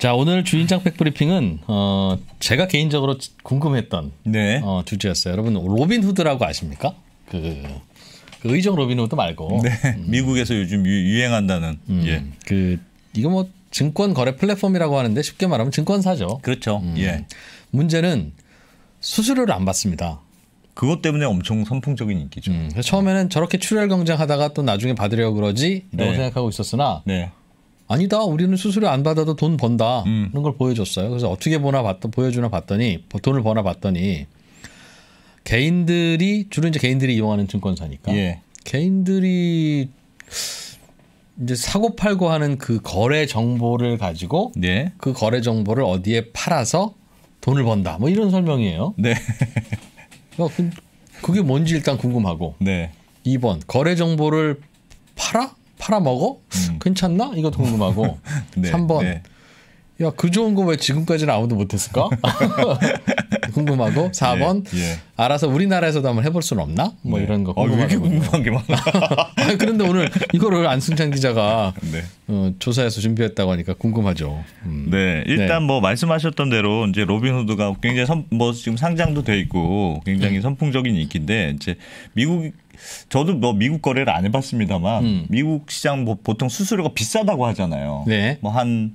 자 오늘 주인장 백브리핑은 어 제가 개인적으로 궁금했던 네. 어, 주제였어요. 여러분 로빈 후드라고 아십니까? 그, 그 의정 로빈 후드 말고 네. 음. 미국에서 요즘 유, 행한다는 음, 예. 그 이거 뭐 증권 거래 플랫폼이라고 하는데 쉽게 말하면 증권사죠. 그렇죠. 음. 예. 문제는 수수료를 안 받습니다. 그것 때문에 엄청 선풍적인 인기죠. 음, 처음에는 저렇게 출혈 경쟁하다가 또 나중에 받으려고 그러지 라고 네. 생각하고 있었으나 네. 아니다 우리는 수수료 안 받아도 돈 번다 음. 그런 걸 보여줬어요. 그래서 어떻게 보나 봤더, 보여주나 봤더니 돈을 버나 봤더니 개인들이 주로 이제 개인들이 이용하는 증권사니까 예. 개인들이 이제 사고 팔고 하는 그 거래 정보를 가지고 네. 그 거래 정보를 어디에 팔아서 돈을 번다 뭐 이런 설명이에요. 네. 어, 그, 그게 뭔지 일단 궁금하고. 네. 2번 거래 정보를 팔아? 팔아먹어? 음. 괜찮나? 이거 궁금하고. 네, 3번. 네. 야, 그 좋은 거 왜 지금까지는 아무도 못했을까? 궁금하고. 4번. 예, 예. 알아서 우리나라에서도 한번 해볼 수는 없나? 뭐 네. 이런 거. 아, 왜 이렇게 궁금한 게 많아? 아니, 그런데 오늘 이거를 안승찬 기자가 네. 어, 조사해서 준비했다고 하니까 궁금하죠. 음. 네. 일단 네. 뭐 말씀하셨던 대로 이제 로빈후드가 굉장히 선, 뭐 지금 상장도 돼 있고 굉장히 네. 선풍적인 인기인데 이제 미국 저도 뭐 미국 거래를 안 해봤습니다만 음. 미국 시장 뭐 보통 수수료가 비싸다고 하잖아요. 네. 뭐한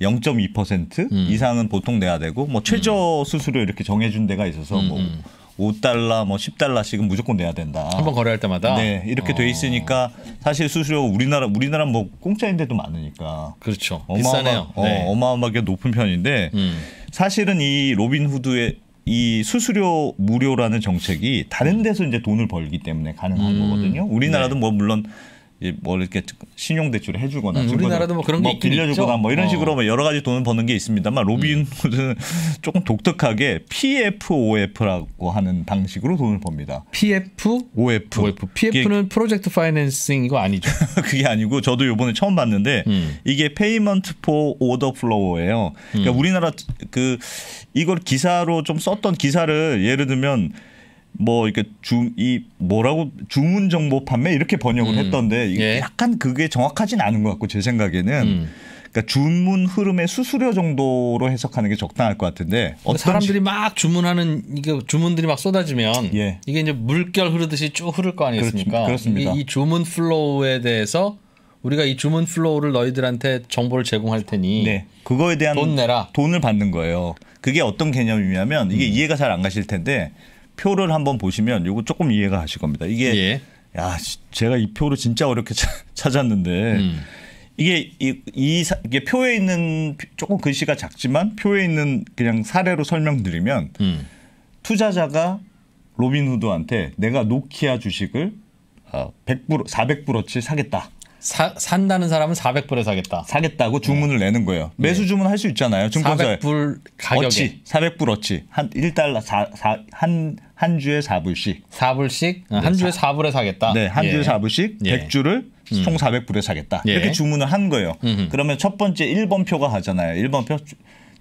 0.2% 음. 이상은 보통 내야 되고 뭐 최저 음. 수수료 이렇게 정해준 데가 있어서 뭐 음, 음. 뭐 5달러 뭐 10달러씩은 무조건 내야 된다. 한 번 거래할 때마다. 네, 이렇게 어. 돼 있으니까 사실 수수료 우리나라 우리나라 뭐 공짜인데도 많으니까. 그렇죠. 어마어마, 비싸네요. 어, 네. 어마어마하게 높은 편인데 음. 사실은 이 로빈후드의 이 수수료 무료라는 정책이 다른 음. 데서 이제 돈을 벌기 때문에 가능한 음. 거거든요. 우리나라도 네. 뭐 물론 뭐 이렇게 신용대출을 해주거나 음, 우리나라도 뭐 그런 뭐 빌려주거나 뭐 이런 어. 식으로 어. 여러 가지 돈을 버는 게 있습니다만 로빈후드는 음. 조금 독특하게 PFOF라고 하는 방식으로 돈을 법니다. PF? OF. OF. PF는 프로젝트 파이낸싱 이거 아니죠? 그게 아니고 저도 요번에 처음 봤는데 음. 이게 페이먼트 포 오더 플로우예요. 그러니까 음. 우리나라 그 이걸 기사로 좀 썼던 기사를 예를 들면 뭐 이렇게 주이 뭐라고 주문 정보 판매 이렇게 번역을 음. 했던데 이게 예. 약간 그게 정확하진 않은 것 같고 제 생각에는 음. 그러니까 주문 흐름의 수수료 정도로 해석하는 게 적당할 것 같은데 사람들이 막 주문하는 이게 주문들이 막 쏟아지면 예. 이게 이제 물결 흐르듯이 쭉 흐를 거 아니겠습니까? 그렇습니다. 이, 이 주문 플로우에 대해서 우리가 이 주문 플로우를 너희들한테 정보를 제공할 테니 네. 그거에 대한 돈 내라. 돈을 받는 거예요. 그게 어떤 개념이냐면 이게 음. 이해가 잘 안 가실 텐데 표를 한번 보시면 이거 조금 이해가 가실 겁니다. 이게 예. 야 제가 이 표를 진짜 어렵게 찾았는데 음. 이게 이, 이 이게 표에 있는 조금 글씨가 작지만 표에 있는 그냥 사례로 설명드리면 음. 투자자가 로빈후드한테 내가 노키아 주식을 100불 4 0 0불치 사겠다. 사, 산다는 사람은 400불에 사겠다. 사겠다고 주문을 네. 내는 거예요. 매수 네. 주문 할 수 있잖아요. 증권사에. 400불 가격에. 어치. 400불 어치. 한 1달러 4, 4, 한, 한 주에 4불씩. 4불씩? 어, 네, 한 주에 4, 4불에 사겠다. 네. 한 예. 주에 4불씩 100주를 예. 음. 총 400불에 사겠다. 예. 이렇게 주문을 한 거예요. 음흠. 그러면 첫 번째 1번표가 가잖아요 1번표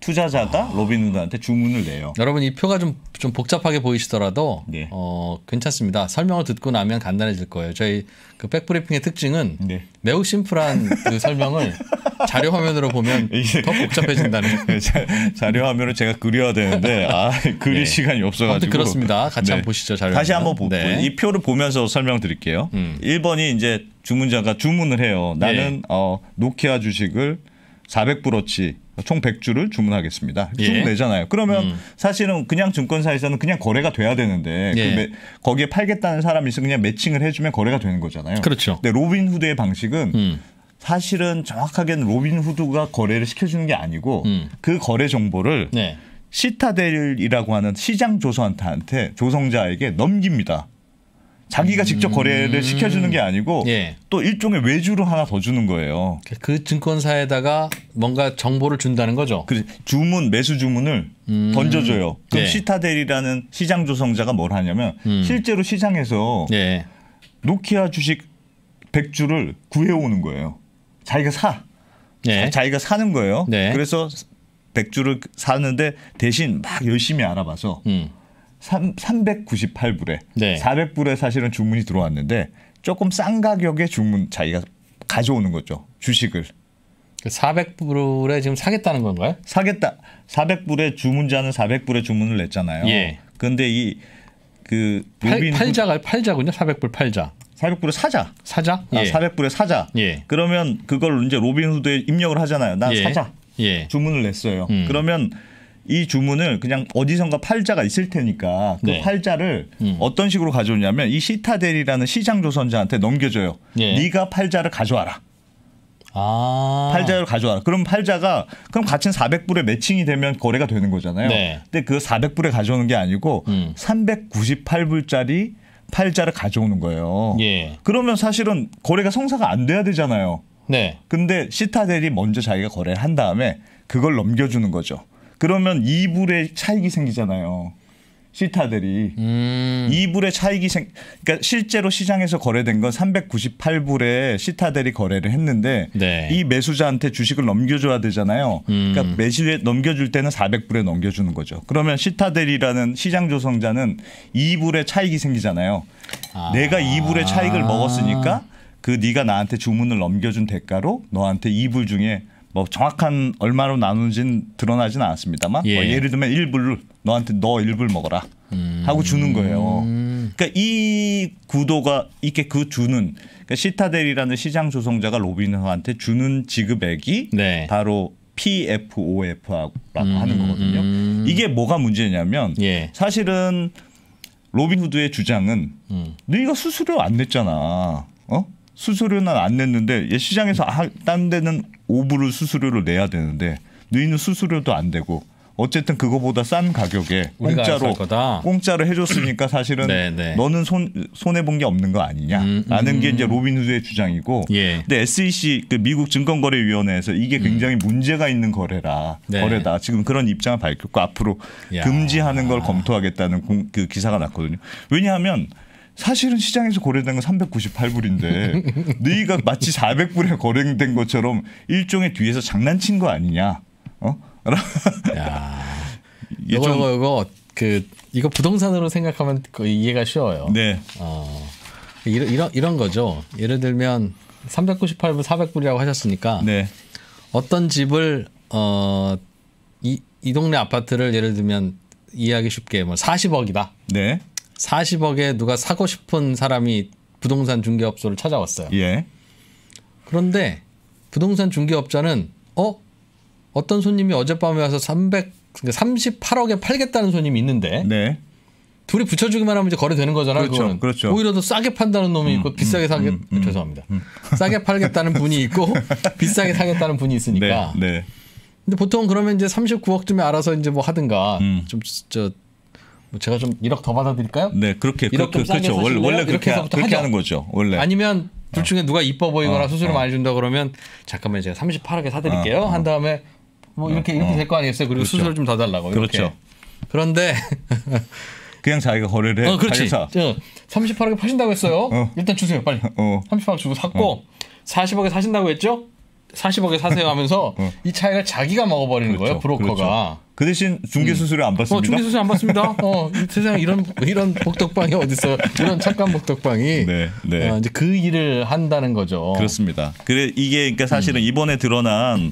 투자자가 로빈 후드한테 주문을 내요. 여러분 이 표가 좀, 좀 복잡하게 보이시더라도 네. 어, 괜찮습니다. 설명을 듣고 나면 간단해질 거예요. 저희 그 백브리핑의 특징은 네. 매우 심플한 그 설명을 자료 화면으로 보면 더 복잡해진다는. 네, 자료 화면을 제가 그려야 되는데 아, 그릴 네. 시간이 없어가지고. 그렇습니다. 같이 네. 한번 보시죠 자료. 다시 한번 보고 네. 이 표를 보면서 설명드릴게요. 음. 1번이 이제 주문자가 주문을 해요. 나는 어, 노키아 주식을 400불어치 총 100주를 주문하겠습니다. 예. 내잖아요 그러면 음. 사실은 그냥 증권사에서는 그냥 거래가 돼야 되는데 예. 그 매, 거기에 팔겠다는 사람이 있으면 그냥 매칭을 해주면 거래가 되는 거잖아요. 그렇죠. 근데 로빈후드의 방식은 음. 사실은 정확하게는 로빈후드가 거래를 시켜주는 게 아니고 음. 그 거래 정보를 네. 시타델이라고 하는 시장 조선한테 조성자에게 넘깁니다. 자기가 직접 거래를 음. 시켜주는 게 아니고 예. 또 일종의 외주로 하나 더 주는 거예요. 그, 그 증권사에다가 뭔가 정보를 준다는 거죠. 그 주문 매수 주문을 음. 던져줘요. 그럼 예. 시타델이라는 시장 조성자가 뭘 하냐면 음. 실제로 시장에서 예. 노키아 주식 100주를 구해오는 거예요. 자기가 사. 예. 자기가 사는 거예요. 네. 그래서 100주를 사는데 대신 막 열심히 알아봐서 음. 3, 398불에 네. 400불에 사실은 주문이 들어왔는데 조금 싼 가격에 주문 자기가 가져오는 거죠. 주식을. 400불에 그 지금 사겠다는 건가요? 사겠다. 400불에 주문자는 400불에 주문을 냈잖아요. 예. 근데 이 그 팔자가 팔자군요. 400불 팔자. 400불에 사자. 사자? 아, 예. 400불에 사자. 예. 그러면 그걸 이제 로빈후드에 입력을 하잖아요. 난 예. 사자. 예. 주문을 냈어요. 음. 그러면 이 주문을 그냥 어디선가 팔자가 있을 테니까 그 네. 팔자를 음. 어떤 식으로 가져오냐면 이 시타델이라는 시장 조선자한테 넘겨줘요. 예. 네가 팔자를 가져와라. 아. 팔자를 가져와라. 그럼 팔자가 그럼 가치는 400불에 매칭이 되면 거래가 되는 거잖아요. 네. 근데 그 400불에 가져오는 게 아니고 음. 398불짜리 팔자를 가져오는 거예요. 예. 그러면 사실은 거래가 성사가 안 돼야 되잖아요. 네. 근데 시타델이 먼저 자기가 거래를 한 다음에 그걸 넘겨주는 거죠. 그러면 이불의 차익이 생기잖아요. 시타들이 음. 2불의 차익이 생 그러니까 실제로 시장에서 거래된 건 398불에 시타들이 거래를 했는데 네. 이 매수자한테 주식을 넘겨줘야 되잖아요. 그러니까 음. 그러니까 매수에 넘겨줄 때는 400불에 넘겨주는 거죠. 그러면 시타들이라는 시장 조성자는 2불의 차익이 생기잖아요. 아. 내가 2불의 차익을 먹었으니까 그 네가 나한테 주문을 넘겨준 대가로 너한테 2불 중에 뭐 정확한 얼마로 나누진 드러나진 않았습니다만 뭐 예. 뭐 예를 들면 일불 너한테 너 일불 먹어라 음. 하고 주는 거예요. 음. 그러니까 이 구도가 이게 그 주는 그러니까 시타델이라는 시장 조성자가 로빈호한테 주는 지급액이 네. 바로 PFOF라고 음. 하는 거거든요. 이게 뭐가 문제냐면 예. 사실은 로빈후드의 주장은 음. 너희가 수수료 안 냈잖아. 어? 수수료는 안 냈는데 시장에서 아, 딴 데는 오불을 수수료를 내야 되는데 너희는 수수료도 안 되고 어쨌든 그거보다 싼 가격에 공짜로 공짜로 해줬으니까 사실은 네, 네. 너는 손 손해 본 게 없는 거 아니냐라는 음, 음. 게 이제 로빈후드의 주장이고, 예. 근데 SEC 그 미국 증권거래위원회에서 이게 음. 굉장히 음. 문제가 있는 거래라 네. 거래다 지금 그런 입장을 밝혔고 앞으로 야. 금지하는 걸 검토하겠다는 공, 그 기사가 났거든요. 왜냐하면 사실은 시장에서 거래된 건 398불인데 너희가 마치 400불에 거래된 것처럼 일종의 뒤에서 장난친 거 아니냐? 어? 야. 이거 좀... 이거 이거 그 이거 부동산으로 생각하면 이해가 쉬워요. 네. 어. 이런 이런 이런 거죠. 예를 들면 398불 400불이라고 하셨으니까 네. 어떤 집을 어 이 이 동네 아파트를 예를 들면 이해하기 쉽게 뭐 40억이다. 네. 40억에 누가 사고 싶은 사람이 부동산 중개업소를 찾아왔어요. 예. 그런데 부동산 중개업자는 어 어떤 손님이 어젯밤에 와서 300그러 그러니까 38억에 팔겠다는 손님이 있는데 네. 둘이 붙여주기만 하면 이제 거래되는 거잖아요. 그렇죠. 그렇죠 오히려 더 싸게 판다는 놈이 음, 있고 음, 비싸게 사게 음, 음, 죄송합니다. 음. 싸게 팔겠다는 분이 있고 비싸게 사겠다는 분이 있으니까. 네, 네. 근데 보통 그러면 이제 39억쯤에 알아서 이제 뭐 하든가 음. 좀저 뭐 제가 좀 1억 더 받아드릴까요? 네, 그렇게 그, 그, 그렇죠. 원래, 원래 그렇게 하, 그렇게 하는 거죠. 원래 아니면 둘 어. 중에 누가 이뻐 보이거나 어, 수수료 어. 많이 준다 그러면 잠깐만 제가 38억에 사드릴게요. 아, 어, 한 다음에 뭐 이렇게 이렇게 어. 될거 아니겠어요? 그리고 그렇죠. 수수료 좀 더 달라고. 이렇게. 그렇죠. 그런데 그냥 자기가 거래를 해. 어, 그렇지. 자, 38억에 파신다고 했어요. 어. 일단 주세요, 빨리. 어. 38억 주고 샀고 40억에 사신다고 했죠? 40억에 사세요 하면서 이차이가 자기가 먹어버리는 그렇죠. 거예요, 브로커가. 그렇죠. 그 대신 중개 음. 어, 수수료 안 받습니다. 어, 중개 수수료 안 받습니다. 어, 세상 이런 이런 복덕방이 어디서 이런 착한 복덕방이 네, 네. 어, 이제 그 일을 한다는 거죠. 그렇습니다. 그래 이게 그러니까 사실은 음. 이번에 드러난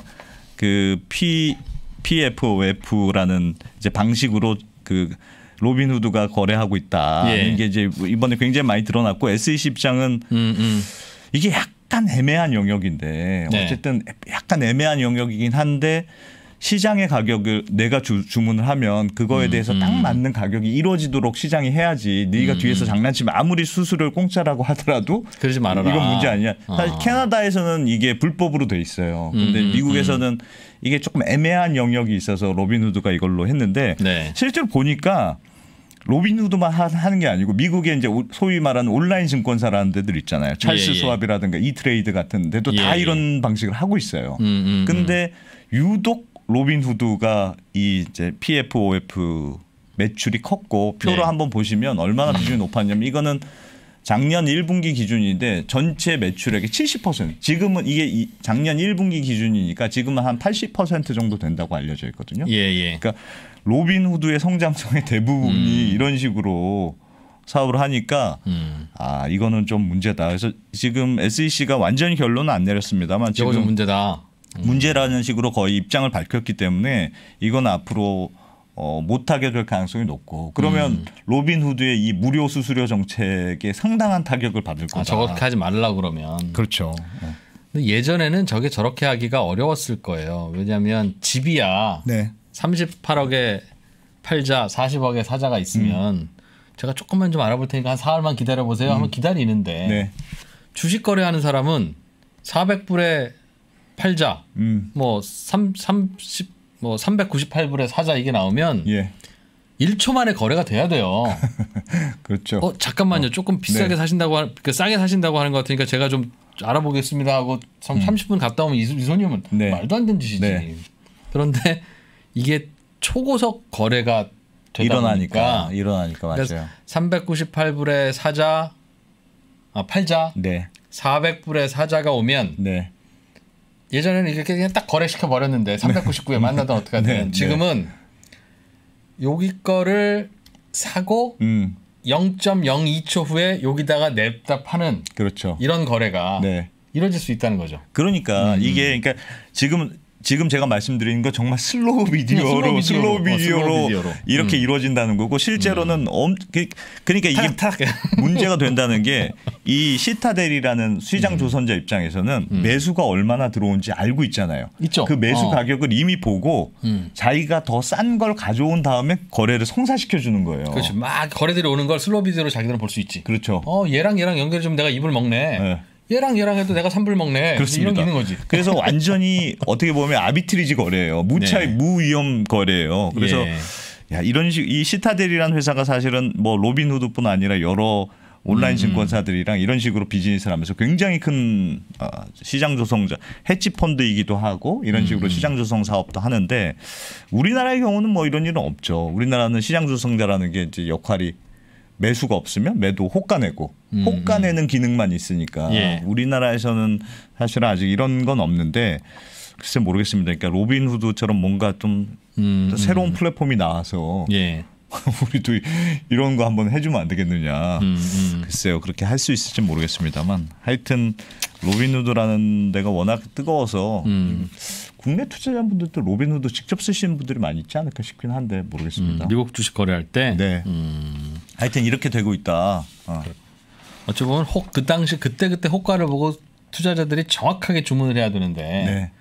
그 P PFOF라는 이제 방식으로 그 로빈후드가 거래하고 있다. 예. 이게 이제 이번에 굉장히 많이 드러났고 SEC 입장은 음, 음. 이게 약간 애매한 영역인데 네. 어쨌든 약간 애매한 영역이긴 한데 시장의 가격을 내가 주, 주문을 하면 그거에 음, 대해서 음. 딱 맞는 가격이 이루어지도록 시장이 해야지 네가 음. 뒤에서 음. 장난치면 아무리 수수료를 공짜라고 하더라도 그러지 말아라. 이건 문제 아니야. 아. 사실 아. 캐나다에서는 이게 불법으로 돼 있어요. 음, 근데 음, 미국에서는 이게 조금 애매한 영역이 있어서 로빈후드가 이걸로 했는데 네. 실제로 보니까 로빈후드만 하는 게 아니고 미국의 이제 소위 말하는 온라인 증권사라는 데들 있잖아요. 찰스 수합이라든가 예, 예. 이트레이드 같은 데도 예, 다 예. 이런 방식을 하고 있어요. 음, 음, 근데 유독 로빈 후드가 이 이제 PFOF 매출이 컸고 표로 네. 한번 보시면 얼마나 비중이 높았냐면 이거는 작년 1분기 기준인데 전체 매출액의 70% 지금은 이게 이 작년 1분기 기준이니까 지금은 한 80% 정도 된다고 알려져 있거든요. 예, 예. 그러니까 로빈 후드의 성장성의 대부분이 음. 이런 식으로 사업을 하니까 음. 아 이거는 좀 문제다. 그래서 지금 SEC가 완전히 결론은 안 내렸습니다만 지금 문제다. 음. 문제라는 식으로 거의 입장을 밝혔기 때문에 이건 앞으로 어, 못하게 될 가능성이 높고 그러면 음. 로빈 후드의 이 무료 수수료 정책에 상당한 타격을 받을 아, 거다. 아, 저렇게 하지 말라 그러면. 그렇죠. 어. 예전에는 저게 저렇게 하기가 어려웠을 거예요. 왜냐하면 집이야 네. 38억에 팔자 40억에 사자가 있으면 음. 제가 조금만 좀 알아볼 테니까 한 4월만 기다려 보세요. 음. 하면 기다리는데 네. 주식 거래하는 사람은 400불에 팔자 음. 뭐3 30뭐 398불에 사자 이게 나오면 예. 1초 만에 거래가 돼야 돼요. 그렇죠. 어 잠깐만요. 어. 조금 비싸게 네. 사신다고 하, 그 싸게 사신다고 하는 것 같으니까 제가 좀 알아보겠습니다 하고 3, 음. 30분 갔다 오면 이, 이 손님은 네. 말도 안 되는 짓이지. 네. 그런데 이게 초고속 거래가 일어나니까 보니까. 일어나니까 맞아요. 398불에 사자 아 팔자 네. 400불에 사자가 오면 네. 예전에는 이렇게 그냥 딱 거래시켜 버렸는데 399에 만나던 어떻게하든 지금은 여기 거를 사고 음. 0.02초 후에 여기다가 냅다 파는 그렇죠. 이런 거래가 네. 이뤄질 수 있다는 거죠. 그러니까 음. 음. 이게 그러니까 지금 지금 제가 말씀드린 거 정말 슬로우 비디오로 네, 슬로우, 비디오로, 슬로우 비디오로, 어, 슬로우 비디오로. 이렇게 음. 이루어진다는 거고 실제로는 음. 엄 그, 그러니까 이게 탁, 문제가 된다는 게 이 시타델이라는 시장 음. 조선자 입장에서는 음. 매수가 얼마나 들어온지 알고 있잖아요. 있죠. 그 매수 어. 가격을 이미 보고 음. 자기가 더 싼 걸 가져온 다음에 거래를 성사시켜 주는 거예요. 그렇죠. 막 거래들이 오는 걸 슬로우 비디오로 자기들은 볼 수 있지. 그렇죠. 어 얘랑 얘랑 연결 좀 내가 입을 먹네. 네. 얘랑 얘랑 해도 내가 산불 먹네. 그렇습니다. 이런 있는 거지. 그래서 완전히 어떻게 보면 아비트리지 거래예요. 무차이 네. 무위험 거래예요. 그래서 예. 야 이런 식 이 시타델이라는 회사가 사실은 뭐 로빈후드뿐 아니라 여러 온라인 음. 증권사들이랑 이런 식으로 비즈니스를 하면서 굉장히 큰 어, 시장 조성자 해치 펀드이기도 하고 이런 식으로 음. 시장 조성 사업도 하는데 우리나라의 경우는 뭐 이런 일은 없죠. 우리나라는 시장 조성자라는 게 이제 역할이 매수가 없으면 매도 호가내고 음. 호가내는 기능만 있으니까 예. 우리나라에서는 사실 아직 이런 건 없는데 글쎄 모르겠습니다. 그러니까 로빈후드처럼 뭔가 좀 음. 음. 새로운 플랫폼이 나와서 예. 우리도 이런 거 한번 해주면 안 되겠느냐. 음. 음. 글쎄요 그렇게 할 수 있을지 모르겠습니다만 하여튼 로빈후드라는 데가 워낙 뜨거워서 음. 국내 투자자분들도 로빈후드 직접 쓰시는 분들이 많이 있지 않을까 싶긴 한데 모르겠습니다. 미국 주식 거래할 때. 네. 하여튼 이렇게 되고 있다. 어. 어찌 보면 혹 그 당시 그때 그때 호가를 보고 투자자들이 정확하게 주문을 해야 되는데 네.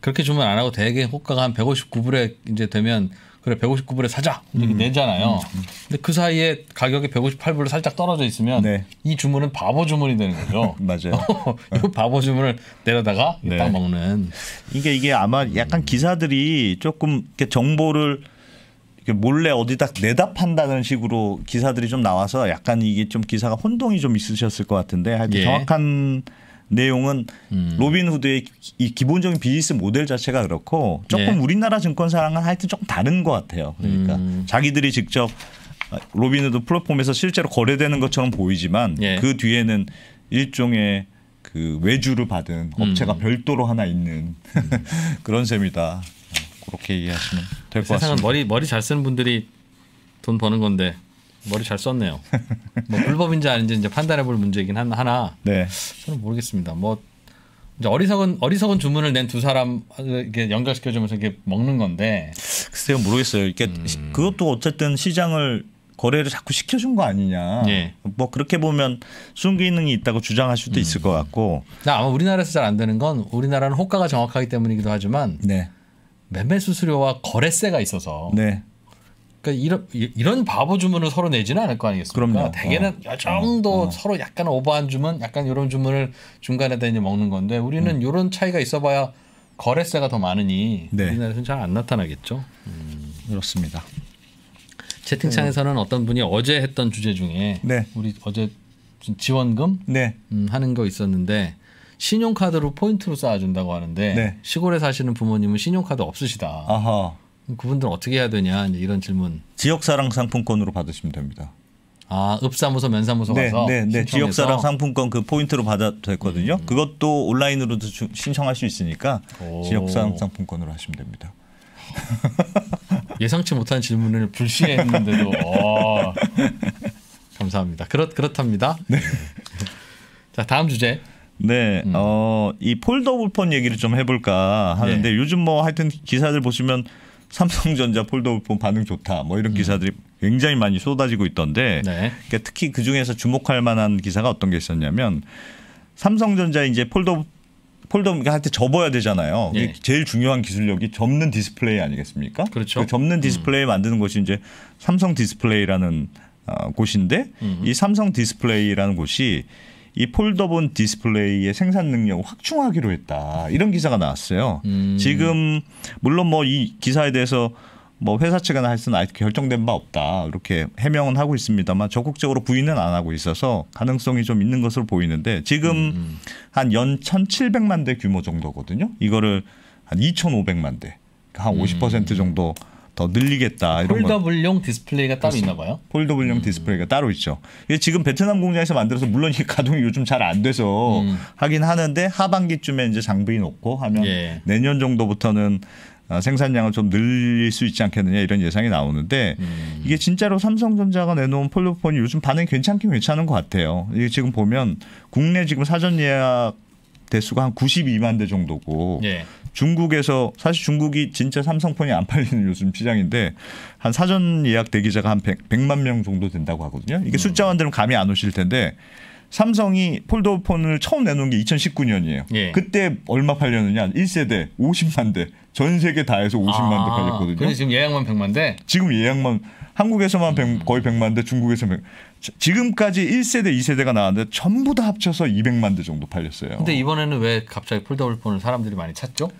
그렇게 주문 안 하고 대개 호가가 한 159불에 이제 되면 그래 159불에 사자 이렇게 음. 내잖아요. 음. 근데 그 사이에 가격이 158불로 살짝 떨어져 있으면 네. 이 주문은 바보 주문이 되는 거죠. 맞아요. 이 바보 주문을 내려다가 네. 딱 먹는. 이게 이게 아마 약간 기사들이 조금 정보를 몰래 어디다 내다 판다는 식으로 기사들이 좀 나와서 약간 이게 좀 기사가 혼동이 좀 있으셨을 것 같은데 하여튼 예. 정확한 내용은 음. 로빈 후드의 이 기본적인 비즈니스 모델 자체가 그렇고 조금 예. 우리나라 증권사랑은 하여튼 조금 다른 것 같아요. 그러니까 음. 자기들이 직접 로빈 후드 플랫폼에서 실제로 거래되는 것처럼 보이지만 예. 그 뒤에는 일종의 그 외주를 받은 업체가 음. 별도로 하나 있는 음. 그런 셈이다. 그렇게 이해하시면 될 것 같습니다. 세상은 머리 머리 잘 쓰는 분들이 돈 버는 건데 머리 잘 썼네요. 뭐 불법인지 아닌지 이제 판단해볼 문제이긴 한, 하나. 네. 저는 모르겠습니다. 뭐 이제 어리석은 어리석은 주문을 낸 두 사람 이렇게 연결시켜주면서 이렇게 먹는 건데. 글쎄요 모르겠어요. 이게 음. 그것도 어쨌든 시장을 거래를 자꾸 시켜준 거 아니냐. 예. 뭐 그렇게 보면 순기능이 있다고 주장할 수도 음. 있을 것 같고. 아마 우리나라에서 잘 안 되는 건 우리나라는 호가가 정확하기 때문이기도 하지만. 네. 매매 수수료와 거래세가 있어서 네. 그러니까 이런 이런 바보 주문을 서로 내지는 않을 거 아니겠습니까? 그럼요. 대개는 어. 요 정도 어. 서로 약간 오버한 주문, 약간 이런 주문을 중간에다 이제 먹는 건데 우리는 음. 이런 차이가 있어봐야 거래세가 더 많으니 네. 우리나라에서는 잘 안 나타나겠죠. 음. 그렇습니다. 채팅창에서는 네. 어떤 분이 어제 했던 주제 중에 네. 우리 어제 지원금 네. 음, 하는 거 있었는데 신용카드로 포인트로 쌓아준다고 하는데 네. 시골에 사시는 부모님은 신용카드 없으시다. 아하. 그분들은 어떻게 해야 되냐 이런 질문. 지역사랑 상품권으로 받으시면 됩니다. 아, 읍사무소, 면사무소 네, 가서 네, 네. 지역사랑 상품권 그 포인트로 받아도 됐거든요. 음. 그것도 온라인으로도 주, 신청할 수 있으니까 오. 지역사랑 상품권으로 하시면 됩니다. 예상치 못한 질문을 불시 했는데도 아, 감사합니다. 그렇 그렇답니다. 네. 자, 다음 주제. 네, 음. 어, 이 폴더 불폰 얘기를 좀 해볼까 하는데 네. 요즘 뭐 하여튼 기사들 보시면 삼성전자 폴더 불폰 반응 좋다 뭐 이런 음. 기사들이 음. 굉장히 많이 쏟아지고 있던데 네. 그러니까 특히 그 중에서 주목할 만한 기사가 어떤 게 있었냐면 삼성전자 이제 폴더 폴더 할때 그러니까 접어야 되잖아요. 예. 제일 중요한 기술력이 접는 디스플레이 아니겠습니까? 그렇죠. 그 접는 디스플레이 음. 만드는 곳이 이제 삼성 디스플레이라는 어, 곳인데 음이 삼성 디스플레이라는 곳이 이 폴더본 디스플레이의 생산 능력을 확충하기로 했다. 이런 기사가 나왔어요. 음. 지금 물론 뭐 이 기사에 대해서 뭐 회사 측이나 할 수는 아직 결정된 바 없다 이렇게 해명은 하고 있습니다만 적극적으로 부인은 안 하고 있어서 가능성이 좀 있는 것으로 보이는데 지금 음. 음. 한연 1,700만 대 규모 정도거든요. 이거를 한 2,500만 대, 그러니까 한50% 음. 정도 더 늘리겠다 이런 폴더블용 디스플레이가 따로 있나 봐요. 폴더블용 음. 디스플레이가 따로 있죠. 이게 지금 베트남 공장에서 만들어서 물론 이게 가동이 요즘 잘 안 돼서 음. 하긴 하는데 하반기쯤에 이제 장비 놓고 하면 예. 내년 정도부터는 아, 생산량을 좀 늘릴 수 있지 않겠느냐 이런 예상이 나오는데 음. 이게 진짜로 삼성전자가 내놓은 폴더폰이 요즘 반응 괜찮긴 괜찮은 것 같아요. 이게 지금 보면 국내 지금 사전 예약 대수가 한 92만 대 정도고 예. 중국에서 사실 중국이 진짜 삼성폰이 안 팔리는 요즘 시장인데 한 사전 예약 대기자가 한 100, 만명 정도 된다고 하거든요. 이게 음. 숫자만 들으면 감이 안 오실 텐데 삼성이 폴더폰을 처음 내놓은 게 2019년이에요. 예. 그때 얼마 팔렸느냐? 1세대 50만 대. 전 세계 다 해서 50만 아, 대 팔렸거든요. 근데 지금 예약만 100만 대? 지금 예약만 한국에서만 100, 음. 거의 100만 대, 중국에서 100. 지금까지 1세대, 2세대가 나왔는데 전부 다 합쳐서 200만 대 정도 팔렸어요. 근데 이번에는 왜 갑자기 폴더블 폰을 사람들이 많이 찾죠?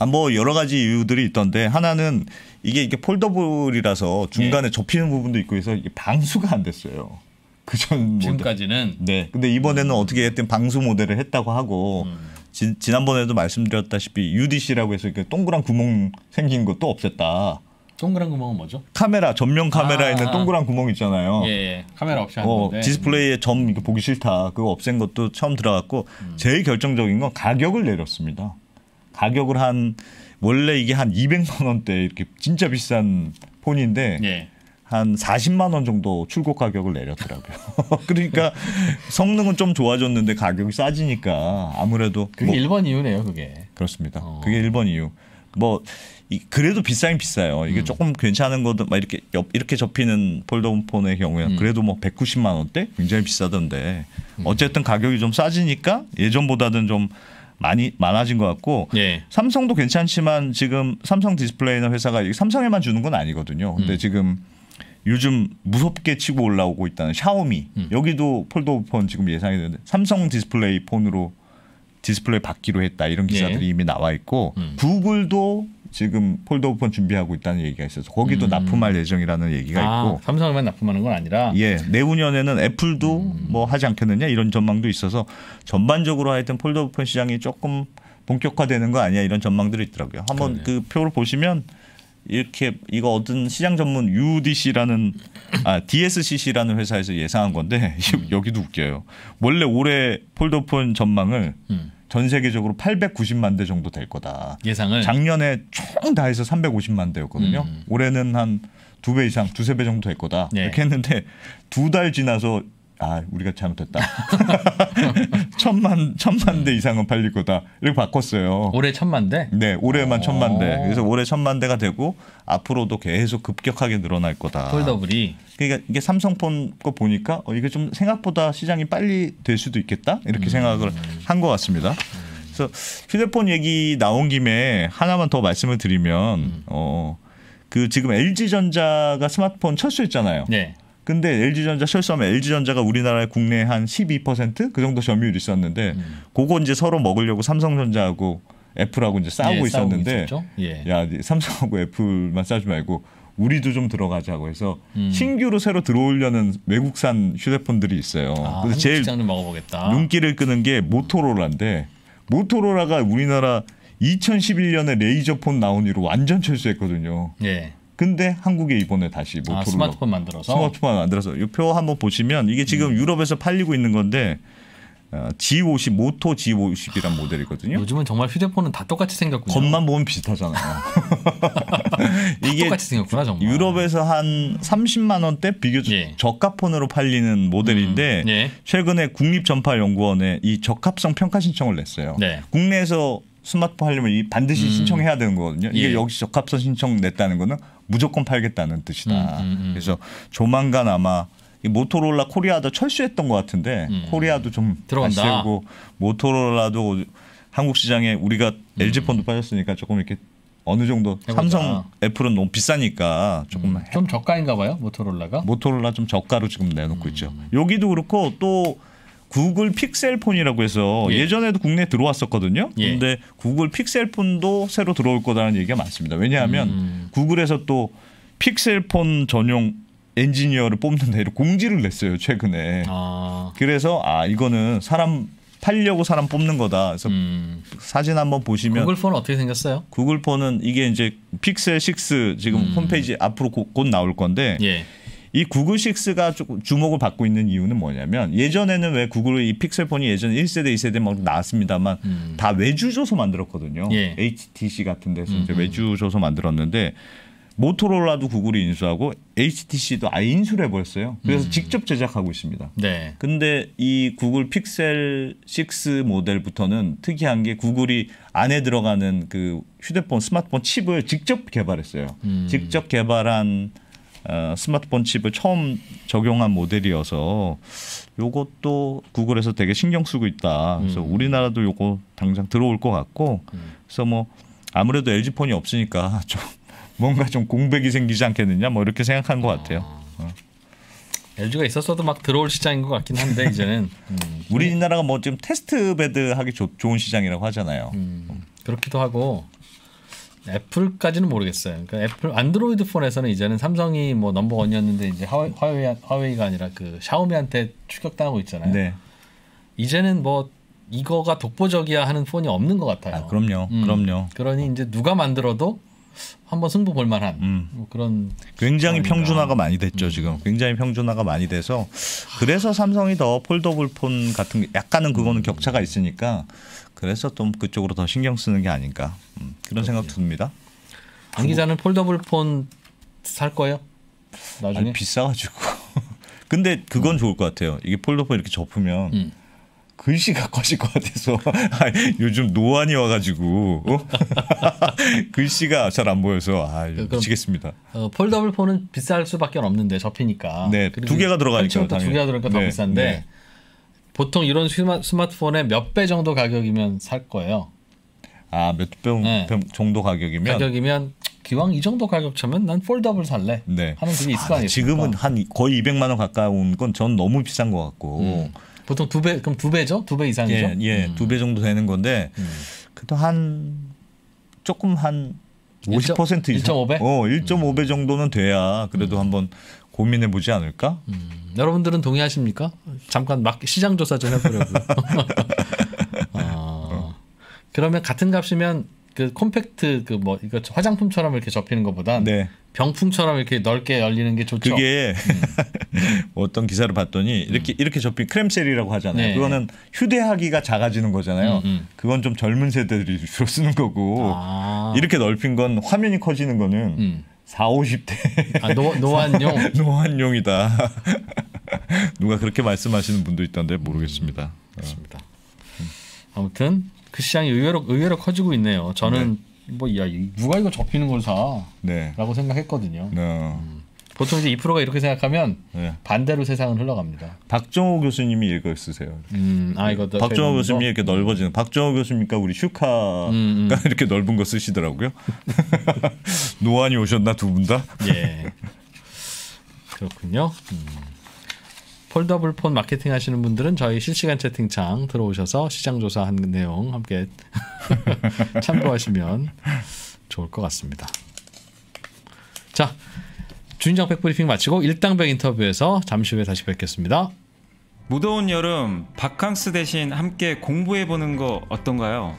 아, 뭐 여러 가지 이유들이 있던데 하나는 이게 이게 폴더블이라서 중간에 예. 접히는 부분도 있고 해서 방수가 안 됐어요. 그전 지금까지는 네. 근데 이번에는 음. 어떻게 했든 방수 모델을 했다고 하고 음. 지, 지난번에도 말씀드렸다시피 UDC라고 해서 이렇게 동그란 구멍 생긴 것도 없앴다. 동그란 구멍은 뭐죠? 카메라 전면 카메라 아 있는 동그란 구멍 있잖아요. 예, 예. 카메라 옵션. 어, 디스플레이에 음. 점 이거 보기 싫다. 그거 없앤 것도 처음 들어갔고 음. 제일 결정적인 건 가격을 내렸습니다. 가격을 한 원래 이게 한 200만 원대 이렇게 진짜 비싼 폰인데 예. 한 40만 원 정도 출고 가격을 내렸더라고요. 그러니까 성능은 좀 좋아졌는데 가격이 싸지니까 아무래도 그게 뭐, 1번 이유네요, 그게. 그렇습니다. 어. 그게 1번 이유. 뭐 그래도 비싸긴 비싸요. 이게 음. 조금 괜찮은 거든 막 이렇게 옆, 이렇게 접히는 폴더폰의 경우에는 음. 그래도 뭐 190만 원대 굉장히 비싸던데 음. 어쨌든 가격이 좀 싸지니까 예전보다는 좀 많이 많아진 것 같고 예. 삼성도 괜찮지만 지금 삼성 디스플레이나 회사가 삼성에만 주는 건 아니거든요. 근데 음. 지금 요즘 무섭게 치고 올라오고 있다는 샤오미 음. 여기도 폴더폰 지금 예상이 되는데 삼성 디스플레이 폰으로 디스플레이 받기로 했다 이런 예. 기사들이 예. 이미 나와 있고 음. 구글도 지금 폴더오픈 준비하고 있다는 얘기가 있어서 거기도 음. 납품할 예정이라는 얘기가 아, 있고 삼성만 납품하는 건 아니라 예 내후년에는 애플도 음. 뭐 하지 않겠느냐 이런 전망도 있어서 전반적으로 하여튼 폴더오픈 시장이 조금 본격화되는 거 아니야 이런 전망들이 있더라고요. 한번 그 표를 보시면 이렇게 이거 얻은 시장 전문 UDC라는 아 DSCC라는 회사에서 예상한 건데 음. 여기도 웃겨요. 원래 올해 폴더폰 전망을 음. 전 세계적으로 890만 대 정도 될 거다. 예상을 작년에 총 다해서 350만 대였거든요. 음. 올해는 한 두 배 이상, 두세 배 정도 될 거다. 네. 이렇게 했는데 두 달 지나서 아 우리가 잘못했다 천만 천만 대 음. 이상은 팔릴 거다 이렇게 바꿨어요 올해 천만 대? 네 올해만 어. 천만 대 그래서 올해 천만 대가 되고 앞으로도 계속 급격하게 늘어날 거다 폴더블이 그러니까 이게 삼성폰 거 보니까 어, 이게 좀 생각보다 시장이 빨리 될 수도 있겠다 이렇게 음. 생각을 한 것 같습니다 그래서 휴대폰 얘기 나온 김에 하나만 더 말씀을 드리면 음. 어그 지금 LG 전자가 스마트폰 철수했잖아요. 네. 근데 LG전자 설사하면 LG전자가 우리나라의 국내 한 12%그 정도 점유율 이 있었는데 음. 그거 이제 서로 먹으려고 삼성전자하고 애플하고 이제 싸우고 예, 있었는데 싸우고 예. 야 삼성하고 애플만 싸지 말고 우리도 좀 들어가자고 해서 음. 신규로 새로 들어오려는 외국산 휴대폰들이 있어요. 아, 그래서 제일 먹어보겠다. 눈길을 끄는 게 모토로라인데 모토로라가 우리나라 2011년에 레이저폰 나온 이후로 완전 철수했거든요. 예. 근데 한국에 이번에 다시 모토로 아, 스마트폰 만들어서 스마트폰 만들어서 이 표 한번 보시면 이게 지금 음. 유럽에서 팔리고 있는 건데 어, G50 모토 G50이란 모델이거든요. 요즘은 정말 휴대폰은 다 똑같이 생겼고요 겉만 보면 비슷하잖아요. 이게 똑같이 생겼구나 정말. 유럽에서 한 30만 원대 비교적 예. 저가폰으로 팔리는 모델인데 음, 예. 최근에 국립전파연구원에 이 적합성 평가 신청을 냈어요. 네. 국내에서 스마트폰 하려면 반드시 음. 신청해야 되는 거거든요. 이게 예. 역시 적합성 신청 냈다는 거는 무조건 팔겠다는 뜻이다. 음, 음, 음, 그래서 조만간 아마 이 모토로라 코리아도 철수했던 것 같은데 음. 코리아도 좀 들어간다. 다시 오고 모토로라도 한국 시장에 우리가 LG 폰도 빠졌으니까 조금 이렇게 어느 정도 해보자. 삼성 애플은 너무 비싸니까 조금 음, 좀 저가인가 봐요 모토로라가모토로라좀 저가로 지금 내놓고 음. 있죠 여기도 그렇고 또 구글 픽셀폰이라고 해서 예. 전에도 국내에 들어왔었거든요. 예. 근데 구글 픽셀폰도 새로 들어올 거라는 얘기가 많습니다. 왜냐하면 음. 구글에서 또 픽셀폰 전용 엔지니어를 뽑는 데로 공지를 냈어요 최근에. 아. 그래서 아 이거는 사람 팔려고 사람 뽑는 거다. 그래서 음. 사진 한번 보시면 구글 폰 어떻게 생겼어요? 구글 폰은 이게 이제 픽셀 6 지금 음. 홈페이지 앞으로 곧, 나올 건데 예. 이 구글 6가 조금 주목을 받고 있는 이유는 뭐냐면 예전에는 왜 구글 이 픽셀폰이 예전에 1세대, 2세대 막 나왔습니다만 음. 다 외주 조서 만들었거든요. 예. HTC 같은 데서 이제 음. 외주 조서 만들었는데 모토로라도 구글이 인수하고 HTC도 아예 인수를 해버렸어요. 그래서 음. 직접 제작하고 있습니다. 네. 근데 이 구글 픽셀 6 모델부터는 특이한 게 구글이 안에 들어가는 그 휴대폰 스마트폰 칩을 직접 개발했어요. 음. 직접 개발한 어, 스마트폰 칩을 처음 적용한 모델이어서 요것도 구글에서 되게 신경 쓰고 있다. 그래서 음. 우리나라도 요거 당장 들어올 것 같고 음. 그래서 뭐 아무래도 LG 폰이 없으니까 좀 뭔가 좀 공백이 생기지 않겠느냐 뭐 이렇게 생각한 것 같아요. 어. 아. LG가 있었어도 막 들어올 시장인 것 같긴 한데 이제는 음. 우리나라가 뭐 지금 테스트 배드 하기 좋, 좋은 시장이라고 하잖아요. 음. 그렇기도 하고 애플까지는 모르겠어요. 그러니까 애플 안드로이드 폰에서는 이제는 삼성이 뭐 넘버 원이었는데 이제 화웨이, 화웨이 화웨이가 아니라 그 샤오미한테 추격당하고 있잖아요. 네. 이제는 뭐 이거가 독보적이야 하는 폰이 없는 것 같아요. 아, 그럼요. 음. 그럼요. 그러니 이제 누가 만들어도 한번 승부 볼 만한 음. 뭐 그런 굉장히 평준화가 많이 됐죠 음. 지금 굉장히 평준화가 많이 돼서 그래서 삼성이 더 폴더블 폰 같은 게 약간은 그거는 음. 격차가 있으니까 그래서 좀 그쪽으로 더 신경 쓰는 게 아닌가 음, 그런 그렇군요. 생각 듭니다. 안 기자는 폴더블 폰살 거예요? 나중에 아니, 비싸가지고. 근데 그건 음. 좋을 것 같아요. 이게 폴더폰 이렇게 접으면 음. 글씨가 커질 것 같아서 요즘 노안이 와가지고 어? 글씨가 잘 안 보여서 아 그, 미치겠습니다. 어, 폴더블 폰은 비쌀 수밖에 없는데 접히니까. 네, 두 개가 들어가니까. 두 개가 들어가니까 네, 더 비싼데 네. 보통 이런 스마트폰의 몇 배 정도 가격이면 살 거예요. 아몇배 네. 정도 가격이면? 가격이면 기왕 이 정도 가격 차면 난 폴더블 살래 네. 하는 분이 있을 아, 거 아, 아니에요. 지금은 한 거의 200만 원 가까운 건 전 너무 비싼 것 같고 음. 보통 두 배 그럼 두 배죠? 두 배 이상이죠? 예, 예 음. 두배 정도 되는 건데 음. 그래도 한 조금 한 50% 1. 이상 1.5배? 어, 1.5배 음. 정도는 돼야 그래도 음. 한번 고민해 보지 않을까? 음. 여러분들은 동의하십니까? 잠깐 막 시장 조사 좀 해보려고요. 어. 어, 그러면 같은 값이면 그 콤팩트 그뭐 이거 화장품처럼 이렇게 접히는 것보다 네. 병풍처럼 이렇게 넓게 열리는 게 좋죠. 그게 음. 뭐 어떤 기사를 봤더니 이렇게 음. 이렇게 접힌 크램셀이라고 하잖아요. 네. 그거는 휴대하기가 작아지는 거잖아요. 음, 음, 그건 좀 젊은 세대들이 주로 쓰는 거고 아. 이렇게 넓힌 건 화면이 커지는 거는 4, 음. 50대 아, 노, 노안용 노안용이다. 누가 그렇게 말씀하시는 분도 있던데 모르겠습니다. 음, 그렇습니다. 아무튼 그 시장이 의외로 의외로 커지고 있네요. 저는 네. 뭐야 누가 이거 접히는 걸 사라고 네. 생각했거든요. 네. 음. 보통 이제 2%가 이렇게 생각하면 네. 반대로 세상은 흘러갑니다. 박정호 교수님이 이거 쓰세요. 음, 아 이거 박정호 교수님이 이렇게 넓어지는 박정호 교수님과 우리 슈카가 음, 음. 이렇게 넓은 거 쓰시더라고요. 노안이 오셨나 두 분 다? 예. 그렇군요. 음. 폴더블폰 마케팅 하시는 분들은 저희 실시간 채팅창 들어오셔서 시장조사한 내용 함께 참고하시면 좋을 것 같습니다. 자, 주인장 백브리핑 마치고 일당백 인터뷰에서 잠시 후에 다시 뵙겠습니다. 무더운 여름 바캉스 대신 함께 공부해보는 거 어떤가요?